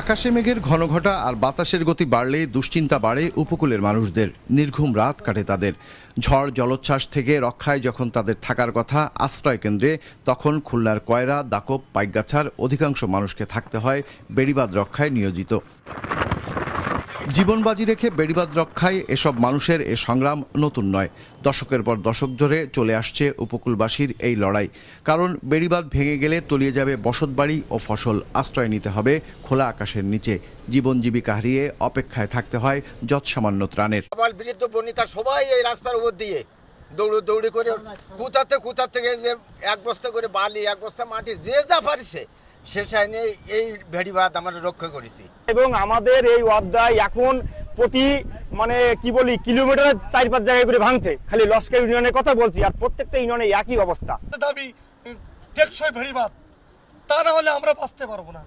আকাশে মেঘের ঘনঘটা আর বাতাসের গতি বাড়লে দুশ্চিন্তা বাড়ে উপকূলের মানুষদের নির্ঘুম রাত কাটে তাদের ঝড় জলোচ্ছ্বাস থেকে রক্ষায় যখন তাদের থাকার কথা আশ্রয় কেন্দ্রে তখন খুলনার কয়রা দাকব পাইকগাছার অধিকাংশ মানুষকে থাকতে হয় বেড়িবাদ রক্ষায় নিয়োজিত জীবন বাজি রেখে বেড়িবাদ রক্ষায় এসব মানুষের এ সংগ্রাম নতুন নয় দশকের পর দশক ধরে চলে আসছে উপকূলবাসীর এই লড়াই কারণ বেড়িবাদ ভেঙে গেলে তলিয়ে যাবে বসতবাড়ি ও ফসল আশ্রয় নিতে হবে খোলা আকাশের নিচে জীবন জীবিকা হারিয়ে অপেক্ষায় থাকতে হয় সামান্য ত্রাণের বৃদ্ধ বনিতা সবাই এই রাস্তার উপর দিয়ে দৌড়ো দৌড়ি করে কোথাতে কোথা থেকে যে এক বস্তা করে বালি এক বস্তা মাটি যে যা পারিছে শেষ আইনে এই ভেড়িবাদ আমরা রক্ষা করেছি এবং আমাদের এই অধ্যায় এখন প্রতি মানে কি বলি কিলোমিটার চার পাঁচ জায়গায় করে ভাঙছে খালি লস্কর ইউনিয়নের কথা বলছি আর প্রত্যেকটা ইউনিয়নে একই অবস্থা দাবি টেকসই ভেড়িবাদ তা না হলে আমরা বাঁচতে পারবো না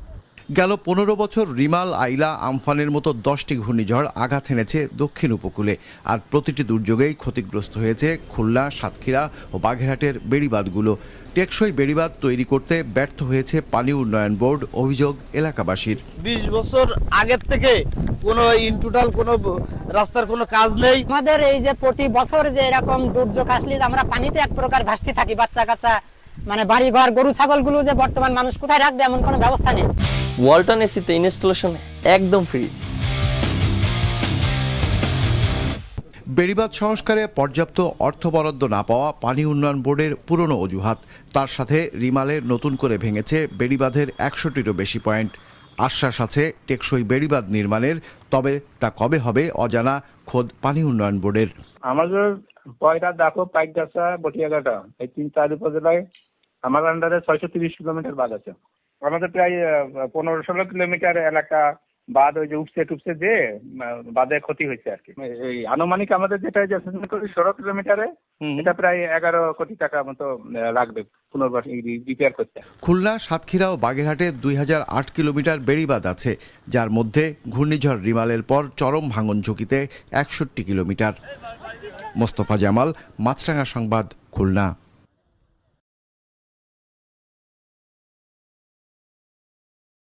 গেল পনেরো বছর রিমাল আইলা আমফানের মতো দশটি ঘূর্ণিঝড় আঘাত এনেছে দক্ষিণ উপকূলে আর প্রতিটি দুর্যোগেই ক্ষতিগ্রস্ত হয়েছে খুলনা সাতক্ষীরা ও বাঘেরহাটের বেড়িবাঁধগুলো টেকসই বেড়িবাঁধ তৈরি করতে ব্যর্থ হয়েছে পানি উন্নয়ন বোর্ড অভিযোগ এলাকাবাসীর বিশ বছর আগের থেকে কোনো ইনটোটাল কোনো রাস্তার কোনো কাজ নেই আমাদের এই যে প্রতি বছর যে এরকম দুর্যোগ আসলে আমরা পানিতে এক প্রকার ভাসতে থাকি বাচ্চা কাচ্চা মানে বাড়ি ঘর গরু ছাগলগুলো যে বর্তমান মানুষ কোথায় রাখবে এমন কোনো ব্যবস্থা নেই ওয়ালটন এসিতে ইনস্টলেশন একদম ফ্রি বেড়িবাদ সংস্কারে পর্যাপ্ত অর্থ বরাদ্দ না পাওয়া পানি উন্নয়ন বোর্ডের পুরনো অজুহাত তার সাথে রিমালে নতুন করে ভেঙেছে বেড়িবাঁধের একশোটিরও বেশি পয়েন্ট আশ্বাস আছে টেকসই বেড়িবাঁধ নির্মাণের তবে তা কবে হবে অজানা খোদ পানি উন্নয়ন বোর্ডের আমাদের পয়টা দেখো পাইক বটিয়াঘাটা এই তিন চার উপজেলায় আমার আন্ডারে ছয়শো তিরিশ কিলোমিটার বাদ আছে আমাদের প্রায় পনেরো ষোলো কিলোমিটার এলাকা বাদ ওই যে উপসে টুপসে যে বাদে ক্ষতি হয়েছে আর কি এই আনুমানিক আমাদের যেটা যে করি ষোলো কিলোমিটারে এটা প্রায় এগারো কোটি টাকা মতো লাগবে রিপেয়ার করতে খুলনা সাতক্ষীরা ও বাগেরহাটে দুই হাজার আট কিলোমিটার বেড়িবাঁধ আছে যার মধ্যে ঘূর্ণিঝড় রিমালের পর চরম ভাঙন ঝুঁকিতে একষট্টি কিলোমিটার মোস্তফা জামাল মাছরাঙা সংবাদ খুলনা